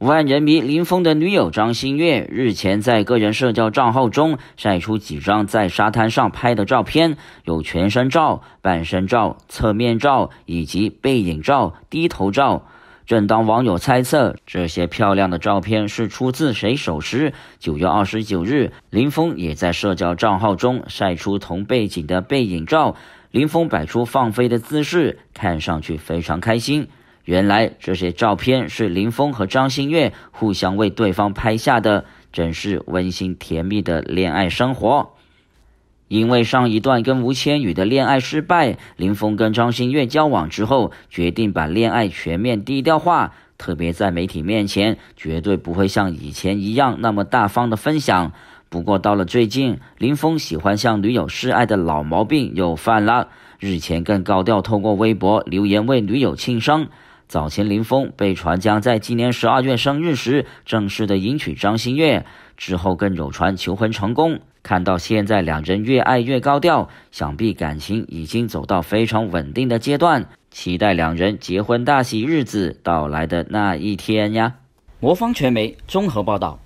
万人迷林峰的女友张馨月日前在个人社交账号中晒出几张在沙滩上拍的照片，有全身照、半身照、侧面照以及背影照、低头照。正当网友猜测这些漂亮的照片是出自谁手时，九月二十九日，林峰也在社交账号中晒出同背景的背影照，林峰摆出放飞的姿势，看上去非常开心。原来这些照片是林峰和张馨月互相为对方拍下的，真是温馨甜蜜的恋爱生活。因为上一段跟吴千语的恋爱失败，林峰跟张馨月交往之后，决定把恋爱全面低调化，特别在媒体面前绝对不会像以前一样那么大方的分享。不过到了最近，林峰喜欢向女友示爱的老毛病又犯了，日前更高调，透过微博留言为女友庆生。早前，林峰被传将在今年十二月生日时正式的迎娶张馨月，之后更有传求婚成功。看到现在两人越爱越高调，想必感情已经走到非常稳定的阶段，期待两人结婚大喜日子到来的那一天呀！魔方传媒综合报道。